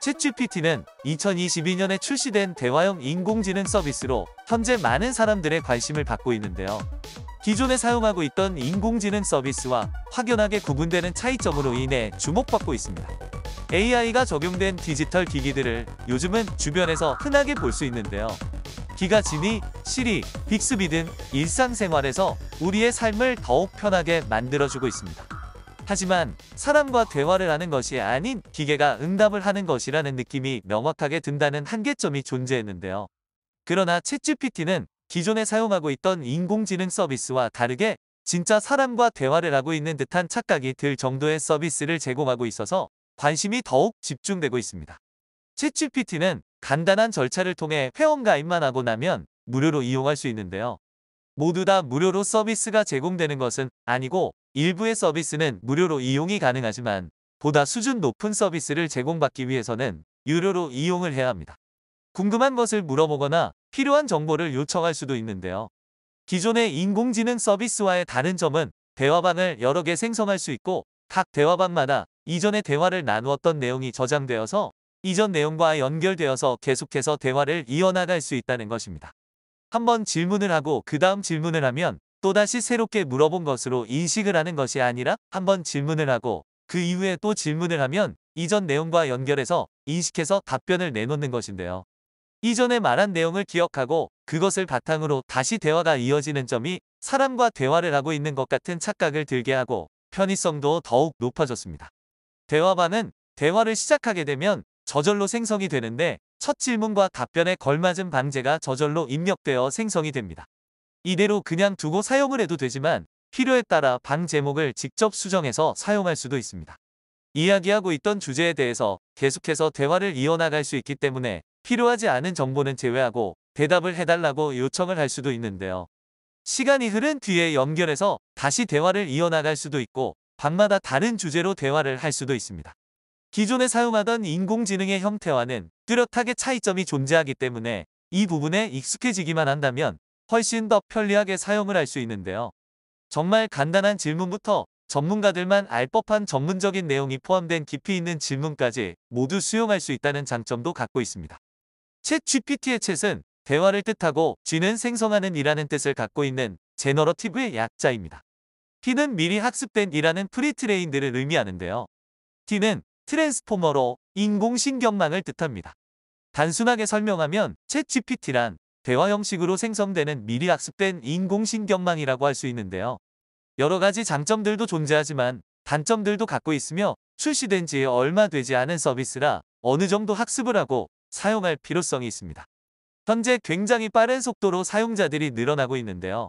챗GPT는 2022년에 출시된 대화형 인공지능 서비스로 현재 많은 사람들의 관심을 받고 있는데요. 기존에 사용하고 있던 인공지능 서비스와 확연하게 구분되는 차이점으로 인해 주목받고 있습니다. AI가 적용된 디지털 기기들을 요즘은 주변에서 흔하게 볼 수 있는데요. 기가지니, 시리, 빅스비 등 일상생활에서 우리의 삶을 더욱 편하게 만들어주고 있습니다. 하지만 사람과 대화를 하는 것이 아닌 기계가 응답을 하는 것이라는 느낌이 명확하게 든다는 한계점이 존재했는데요. 그러나 챗GPT는 기존에 사용하고 있던 인공지능 서비스와 다르게 진짜 사람과 대화를 하고 있는 듯한 착각이 들 정도의 서비스를 제공하고 있어서 관심이 더욱 집중되고 있습니다. 챗GPT는 간단한 절차를 통해 회원가입만 하고 나면 무료로 이용할 수 있는데요. 모두 다 무료로 서비스가 제공되는 것은 아니고 일부의 서비스는 무료로 이용이 가능하지만 보다 수준 높은 서비스를 제공받기 위해서는 유료로 이용을 해야 합니다. 궁금한 것을 물어보거나 필요한 정보를 요청할 수도 있는데요. 기존의 인공지능 서비스와의 다른 점은 대화방을 여러 개 생성할 수 있고 각 대화방마다 이전의 대화를 나누었던 내용이 저장되어서 이전 내용과 연결되어서 계속해서 대화를 이어나갈 수 있다는 것입니다. 한번 질문을 하고 그 다음 질문을 하면 또다시 새롭게 물어본 것으로 인식을 하는 것이 아니라 한 번 질문을 하고 그 이후에 또 질문을 하면 이전 내용과 연결해서 인식해서 답변을 내놓는 것인데요. 이전에 말한 내용을 기억하고 그것을 바탕으로 다시 대화가 이어지는 점이 사람과 대화를 하고 있는 것 같은 착각을 들게 하고 편의성도 더욱 높아졌습니다. 대화반은 대화를 시작하게 되면 저절로 생성이 되는데 첫 질문과 답변에 걸맞은 방제가 저절로 입력되어 생성이 됩니다. 이대로 그냥 두고 사용을 해도 되지만 필요에 따라 방 제목을 직접 수정해서 사용할 수도 있습니다. 이야기하고 있던 주제에 대해서 계속해서 대화를 이어나갈 수 있기 때문에 필요하지 않은 정보는 제외하고 대답을 해달라고 요청을 할 수도 있는데요. 시간이 흐른 뒤에 연결해서 다시 대화를 이어나갈 수도 있고 밤마다 다른 주제로 대화를 할 수도 있습니다. 기존에 사용하던 인공지능의 형태와는 뚜렷하게 차이점이 존재하기 때문에 이 부분에 익숙해지기만 한다면 훨씬 더 편리하게 사용을 할 수 있는데요. 정말 간단한 질문부터 전문가들만 알 법한 전문적인 내용이 포함된 깊이 있는 질문까지 모두 수용할 수 있다는 장점도 갖고 있습니다. 챗 GPT의 챗은 대화를 뜻하고 G는 생성하는 이라는 뜻을 갖고 있는 제너러티브의 약자입니다. T는 미리 학습된 이라는 프리트레인들을 의미하는데요. T는 트랜스포머로 인공신경망을 뜻합니다. 단순하게 설명하면 챗 GPT란 대화 형식으로 생성되는 미리 학습된 인공신경망이라고 할 수 있는데요. 여러 가지 장점들도 존재하지만 단점들도 갖고 있으며 출시된 지 얼마 되지 않은 서비스라 어느 정도 학습을 하고 사용할 필요성이 있습니다. 현재 굉장히 빠른 속도로 사용자들이 늘어나고 있는데요.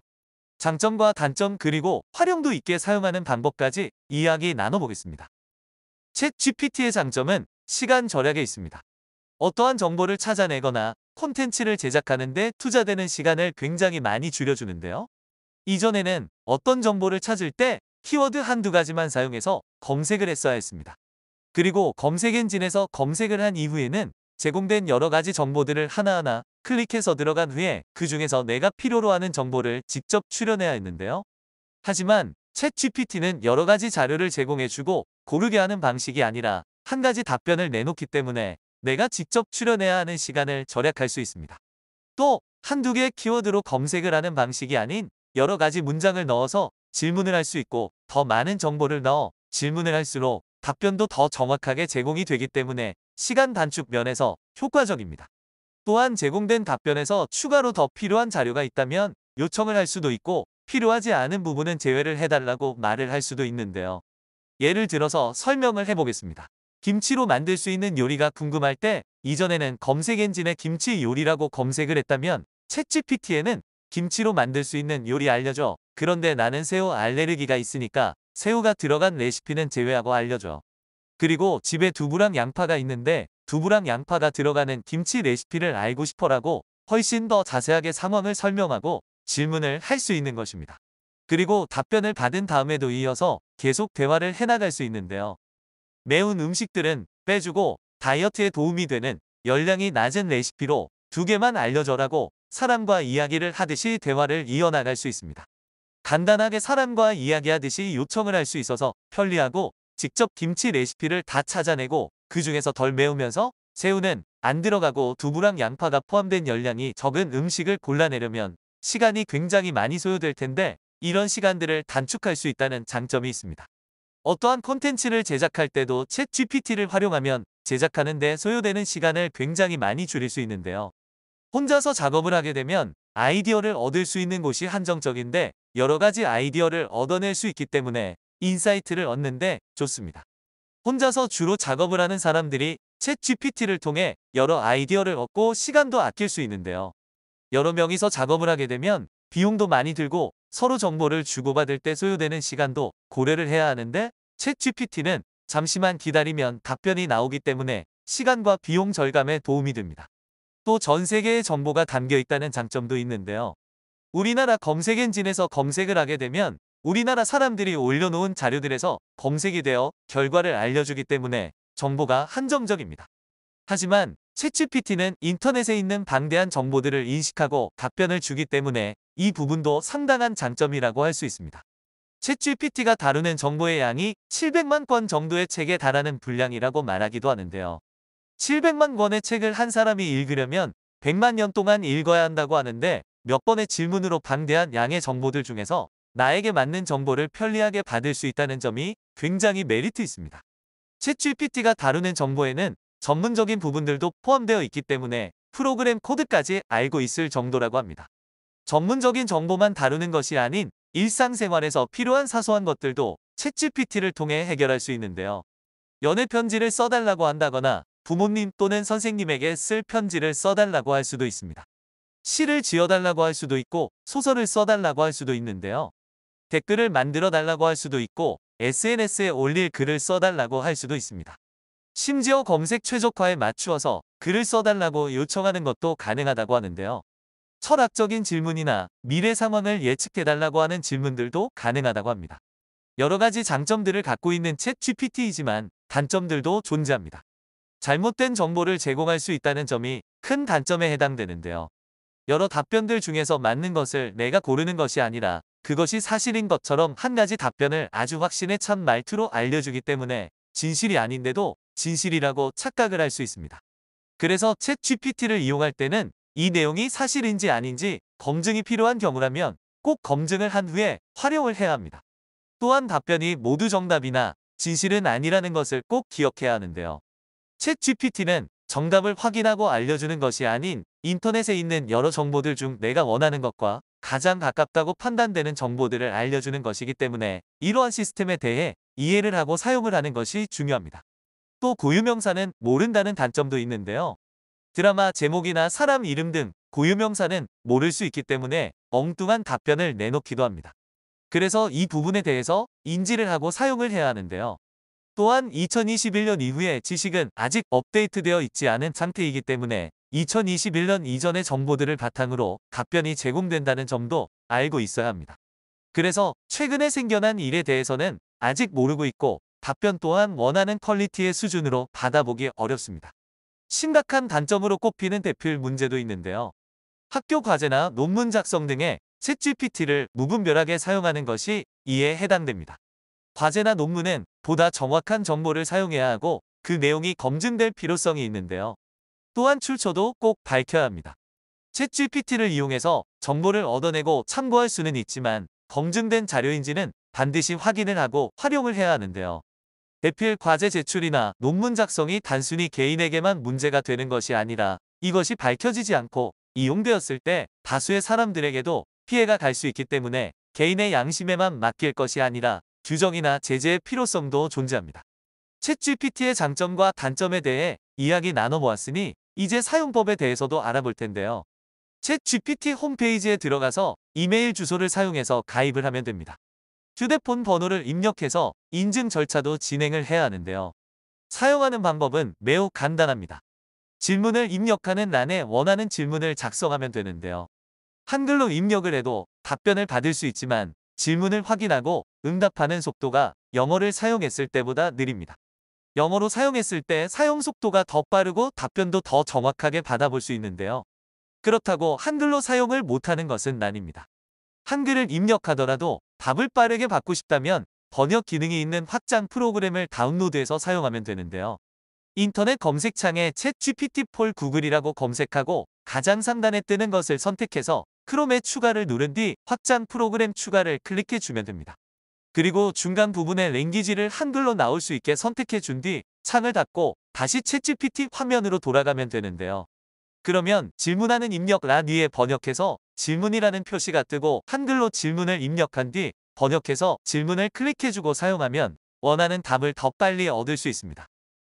장점과 단점 그리고 활용도 있게 사용하는 방법까지 이야기 나눠보겠습니다. 챗 GPT의 장점은 시간 절약에 있습니다. 어떠한 정보를 찾아내거나 콘텐츠를 제작하는데 투자되는 시간을 굉장히 많이 줄여주는데요. 이전에는 어떤 정보를 찾을 때 키워드 한두 가지만 사용해서 검색을 했어야 했습니다. 그리고 검색 엔진에서 검색을 한 이후에는 제공된 여러 가지 정보들을 하나하나 클릭해서 들어간 후에 그 중에서 내가 필요로 하는 정보를 직접 출연해야 했는데요. 하지만 챗 GPT는 여러 가지 자료를 제공해주고 고르게 하는 방식이 아니라 한 가지 답변을 내놓기 때문에 내가 직접 출연해야 하는 시간을 절약할 수 있습니다. 또 한두 개의 키워드로 검색을 하는 방식이 아닌 여러 가지 문장을 넣어서 질문을 할 수 있고 더 많은 정보를 넣어 질문을 할수록 답변도 더 정확하게 제공이 되기 때문에 시간 단축 면에서 효과적입니다. 또한 제공된 답변에서 추가로 더 필요한 자료가 있다면 요청을 할 수도 있고 필요하지 않은 부분은 제외를 해달라고 말을 할 수도 있는데요. 예를 들어서 설명을 해보겠습니다. 김치로 만들 수 있는 요리가 궁금할 때 이전에는 검색 엔진에 김치 요리라고 검색을 했다면 채 g p t 에는 김치로 만들 수 있는 요리 알려줘. 그런데 나는 새우 알레르기가 있으니까 새우가 들어간 레시피는 제외하고 알려줘. 그리고 집에 두부랑 양파가 있는데 두부랑 양파가 들어가는 김치 레시피를 알고 싶어라고 훨씬 더 자세하게 상황을 설명하고 질문을 할 수 있는 것입니다. 그리고 답변을 받은 다음에도 이어서 계속 대화를 해나갈 수 있는데요. 매운 음식들은 빼주고 다이어트에 도움이 되는 열량이 낮은 레시피로 두 개만 알려줘라고 사람과 이야기를 하듯이 대화를 이어나갈 수 있습니다. 간단하게 사람과 이야기하듯이 요청을 할 수 있어서 편리하고 직접 김치 레시피를 다 찾아내고 그 중에서 덜 매우면서 새우는 안 들어가고 두부랑 양파가 포함된 열량이 적은 음식을 골라내려면 시간이 굉장히 많이 소요될 텐데 이런 시간들을 단축할 수 있다는 장점이 있습니다. 어떠한 콘텐츠를 제작할 때도 챗 GPT를 활용하면 제작하는 데 소요되는 시간을 굉장히 많이 줄일 수 있는데요. 혼자서 작업을 하게 되면 아이디어를 얻을 수 있는 곳이 한정적인데 여러 가지 아이디어를 얻어낼 수 있기 때문에 인사이트를 얻는데 좋습니다. 혼자서 주로 작업을 하는 사람들이 챗 GPT를 통해 여러 아이디어를 얻고 시간도 아낄 수 있는데요. 여러 명이서 작업을 하게 되면 비용도 많이 들고 서로 정보를 주고받을 때 소요되는 시간도 고려를 해야 하는데 챗 GPT는 잠시만 기다리면 답변이 나오기 때문에 시간과 비용 절감에 도움이 됩니다. 또 전 세계의 정보가 담겨 있다는 장점도 있는데요. 우리나라 검색 엔진에서 검색을 하게 되면 우리나라 사람들이 올려놓은 자료들에서 검색이 되어 결과를 알려주기 때문에 정보가 한정적입니다. 하지만 챗취 p t 는 인터넷에 있는 방대한 정보들을 인식하고 답변을 주기 때문에 이 부분도 상당한 장점이라고 할 수 있습니다. 챗취 p t 가 다루는 정보의 양이 700만 권 정도의 책에 달하는 분량이라고 말하기도 하는데요. 700만 권의 책을 한 사람이 읽으려면 100만 년 동안 읽어야 한다고 하는데 몇 번의 질문으로 방대한 양의 정보들 중에서 나에게 맞는 정보를 편리하게 받을 수 있다는 점이 굉장히 메리트 있습니다. 챗취 p t 가 다루는 정보에는 전문적인 부분들도 포함되어 있기 때문에 프로그램 코드까지 알고 있을 정도라고 합니다. 전문적인 정보만 다루는 것이 아닌 일상생활에서 필요한 사소한 것들도 채 g p t 를 통해 해결할 수 있는데요. 연애 편지를 써달라고 한다거나 부모님 또는 선생님에게 쓸 편지를 써달라고 할 수도 있습니다. 시를 지어달라고 할 수도 있고 소설을 써달라고 할 수도 있는데요. 댓글을 만들어 달라고 할 수도 있고 SNS에 올릴 글을 써달라고 할 수도 있습니다. 심지어 검색 최적화에 맞추어서 글을 써달라고 요청하는 것도 가능하다고 하는데요. 철학적인 질문이나 미래 상황을 예측해달라고 하는 질문들도 가능하다고 합니다. 여러 가지 장점들을 갖고 있는 챗 GPT이지만 단점들도 존재합니다. 잘못된 정보를 제공할 수 있다는 점이 큰 단점에 해당되는데요. 여러 답변들 중에서 맞는 것을 내가 고르는 것이 아니라 그것이 사실인 것처럼 한 가지 답변을 아주 확신에 찬 말투로 알려주기 때문에 진실이 아닌데도 진실이라고 착각을 할 수 있습니다. 그래서 챗 GPT를 이용할 때는 이 내용이 사실인지 아닌지 검증이 필요한 경우라면 꼭 검증을 한 후에 활용을 해야 합니다. 또한 답변이 모두 정답이나 진실은 아니라는 것을 꼭 기억해야 하는데요. 챗 GPT는 정답을 확인하고 알려주는 것이 아닌 인터넷에 있는 여러 정보들 중 내가 원하는 것과 가장 가깝다고 판단되는 정보들을 알려주는 것이기 때문에 이러한 시스템에 대해 이해를 하고 사용을 하는 것이 중요합니다. 또 고유명사는 모른다는 단점도 있는데요. 드라마 제목이나 사람 이름 등 고유명사는 모를 수 있기 때문에 엉뚱한 답변을 내놓기도 합니다. 그래서 이 부분에 대해서 인지를 하고 사용을 해야 하는데요. 또한 2021년 이후에 지식은 아직 업데이트되어 있지 않은 상태이기 때문에 2021년 이전의 정보들을 바탕으로 답변이 제공된다는 점도 알고 있어야 합니다. 그래서 최근에 생겨난 일에 대해서는 아직 모르고 있고 답변 또한 원하는 퀄리티의 수준으로 받아보기 어렵습니다. 심각한 단점으로 꼽히는 대필 문제도 있는데요. 학교 과제나 논문 작성 등에 챗GPT를 무분별하게 사용하는 것이 이에 해당됩니다. 과제나 논문은 보다 정확한 정보를 사용해야 하고 그 내용이 검증될 필요성이 있는데요. 또한 출처도 꼭 밝혀야 합니다. 챗GPT를 이용해서 정보를 얻어내고 참고할 수는 있지만 검증된 자료인지는 반드시 확인을 하고 활용을 해야 하는데요. 대필 과제 제출이나 논문 작성이 단순히 개인에게만 문제가 되는 것이 아니라 이것이 밝혀지지 않고 이용되었을 때 다수의 사람들에게도 피해가 갈 수 있기 때문에 개인의 양심에만 맡길 것이 아니라 규정이나 제재의 필요성도 존재합니다. 챗GPT의 장점과 단점에 대해 이야기 나눠보았으니 이제 사용법에 대해서도 알아볼 텐데요. 챗GPT 홈페이지에 들어가서 이메일 주소를 사용해서 가입을 하면 됩니다. 휴대폰 번호를 입력해서 인증 절차도 진행을 해야 하는데요. 사용하는 방법은 매우 간단합니다. 질문을 입력하는 란에 원하는 질문을 작성하면 되는데요. 한글로 입력을 해도 답변을 받을 수 있지만 질문을 확인하고 응답하는 속도가 영어를 사용했을 때보다 느립니다. 영어로 사용했을 때 사용 속도가 더 빠르고 답변도 더 정확하게 받아볼 수 있는데요. 그렇다고 한글로 사용을 못하는 것은 난입니다 한글을 입력하더라도 답을 빠르게 받고 싶다면 번역 기능이 있는 확장 프로그램을 다운로드해서 사용하면 되는데요. 인터넷 검색창에 챗 GPT 폴 구글이라고 검색하고 가장 상단에 뜨는 것을 선택해서 크롬에 추가를 누른 뒤 확장 프로그램 추가를 클릭해 주면 됩니다. 그리고 중간 부분에 랭귀지를 한글로 나올 수 있게 선택해 준 뒤 창을 닫고 다시 챗GPT 화면으로 돌아가면 되는데요. 그러면 질문하는 입력 란 위에 번역해서 질문이라는 표시가 뜨고 한글로 질문을 입력한 뒤 번역해서 질문을 클릭해주고 사용하면 원하는 답을 더 빨리 얻을 수 있습니다.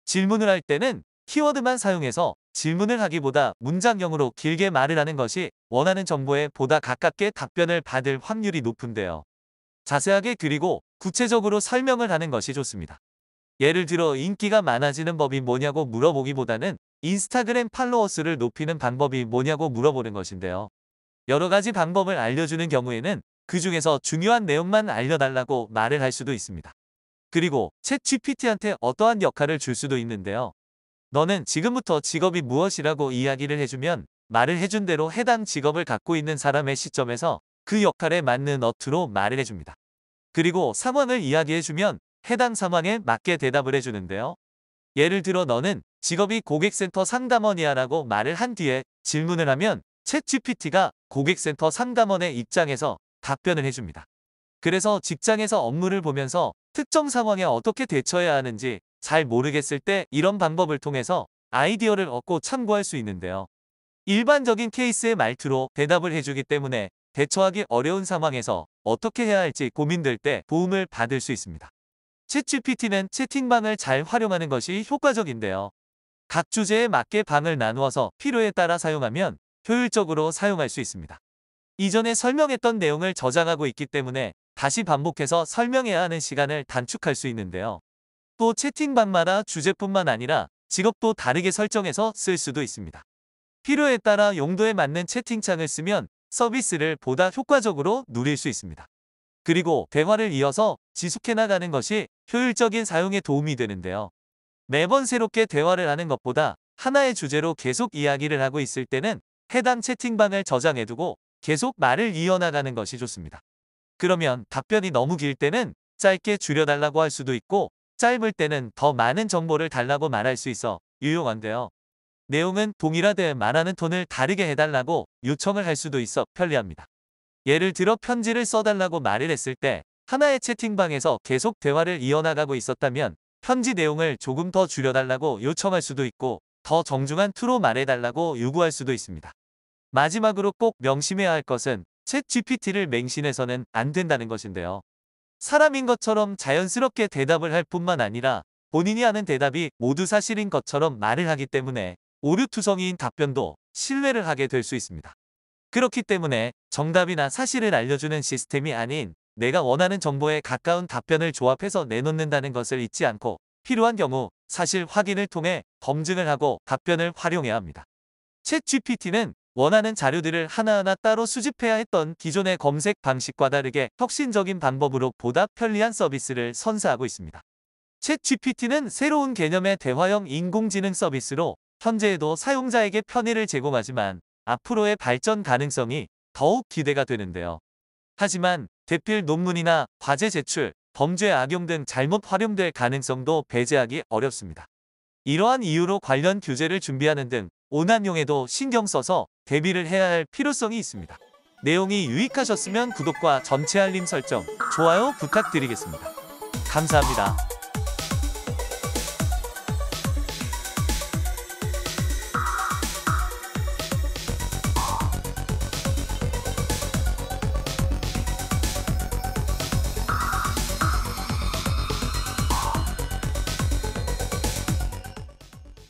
질문을 할 때는 키워드만 사용해서 질문을 하기보다 문장형으로 길게 말을 하는 것이 원하는 정보에 보다 가깝게 답변을 받을 확률이 높은데요. 자세하게 그리고 구체적으로 설명을 하는 것이 좋습니다. 예를 들어 인기가 많아지는 법이 뭐냐고 물어보기보다는 인스타그램 팔로워 수를 높이는 방법이 뭐냐고 물어보는 것인데요. 여러 가지 방법을 알려주는 경우에는 그 중에서 중요한 내용만 알려달라고 말을 할 수도 있습니다. 그리고 챗 GPT한테 어떠한 역할을 줄 수도 있는데요. 너는 지금부터 직업이 무엇이라고 이야기를 해주면 말을 해준 대로 해당 직업을 갖고 있는 사람의 시점에서 그 역할에 맞는 어투로 말을 해줍니다. 그리고 상황을 이야기해주면 해당 상황에 맞게 대답을 해주는데요. 예를 들어 너는 직업이 고객센터 상담원이야 라고 말을 한 뒤에 질문을 하면 챗GPT가 고객센터 상담원의 입장에서 답변을 해줍니다. 그래서 직장에서 업무를 보면서 특정 상황에 어떻게 대처해야 하는지 잘 모르겠을 때 이런 방법을 통해서 아이디어를 얻고 참고할 수 있는데요. 일반적인 케이스의 말투로 대답을 해주기 때문에 대처하기 어려운 상황에서 어떻게 해야 할지 고민될 때 도움을 받을 수 있습니다. 챗GPT는 채팅방을 잘 활용하는 것이 효과적인데요. 각 주제에 맞게 방을 나누어서 필요에 따라 사용하면 효율적으로 사용할 수 있습니다. 이전에 설명했던 내용을 저장하고 있기 때문에 다시 반복해서 설명해야 하는 시간을 단축할 수 있는데요. 또 채팅방마다 주제뿐만 아니라 직업도 다르게 설정해서 쓸 수도 있습니다. 필요에 따라 용도에 맞는 채팅창을 쓰면 서비스를 보다 효과적으로 누릴 수 있습니다. 그리고 대화를 이어서 지속해 나가는 것이 효율적인 사용에 도움이 되는데요. 매번 새롭게 대화를 하는 것보다 하나의 주제로 계속 이야기를 하고 있을 때는 해당 채팅방을 저장해두고 계속 말을 이어나가는 것이 좋습니다. 그러면 답변이 너무 길 때는 짧게 줄여달라고 할 수도 있고 짧을 때는 더 많은 정보를 달라고 말할 수 있어 유용한데요. 내용은 동일하되 말하는 톤을 다르게 해달라고 요청을 할 수도 있어 편리합니다. 예를 들어 편지를 써달라고 말을 했을 때 하나의 채팅방에서 계속 대화를 이어나가고 있었다면 편지 내용을 조금 더 줄여달라고 요청할 수도 있고 더 정중한 투로 말해달라고 요구할 수도 있습니다. 마지막으로 꼭 명심해야 할 것은 챗 GPT를 맹신해서는 안 된다는 것인데요. 사람인 것처럼 자연스럽게 대답을 할 뿐만 아니라 본인이 하는 대답이 모두 사실인 것처럼 말을 하기 때문에 오류투성이인 답변도 신뢰를 하게 될 수 있습니다. 그렇기 때문에 정답이나 사실을 알려주는 시스템이 아닌 내가 원하는 정보에 가까운 답변을 조합해서 내놓는다는 것을 잊지 않고 필요한 경우 사실 확인을 통해 검증을 하고 답변을 활용해야 합니다. 채 GPT는 원하는 자료들을 하나하나 따로 수집해야 했던 기존의 검색 방식과 다르게 혁신적인 방법으로 보다 편리한 서비스를 선사하고 있습니다. 채 GPT는 새로운 개념의 대화형 인공지능 서비스로 현재에도 사용자에게 편의를 제공하지만 앞으로의 발전 가능성이 더욱 기대가 되는데요. 하지만 대필 논문이나 과제 제출, 범죄 악용 등 잘못 활용될 가능성도 배제하기 어렵습니다. 이러한 이유로 관련 규제를 준비하는 등 오난용에도 신경 써서 대비를 해야 할 필요성이 있습니다. 내용이 유익하셨으면 구독과 전체 알림 설정, 좋아요 부탁드리겠습니다. 감사합니다.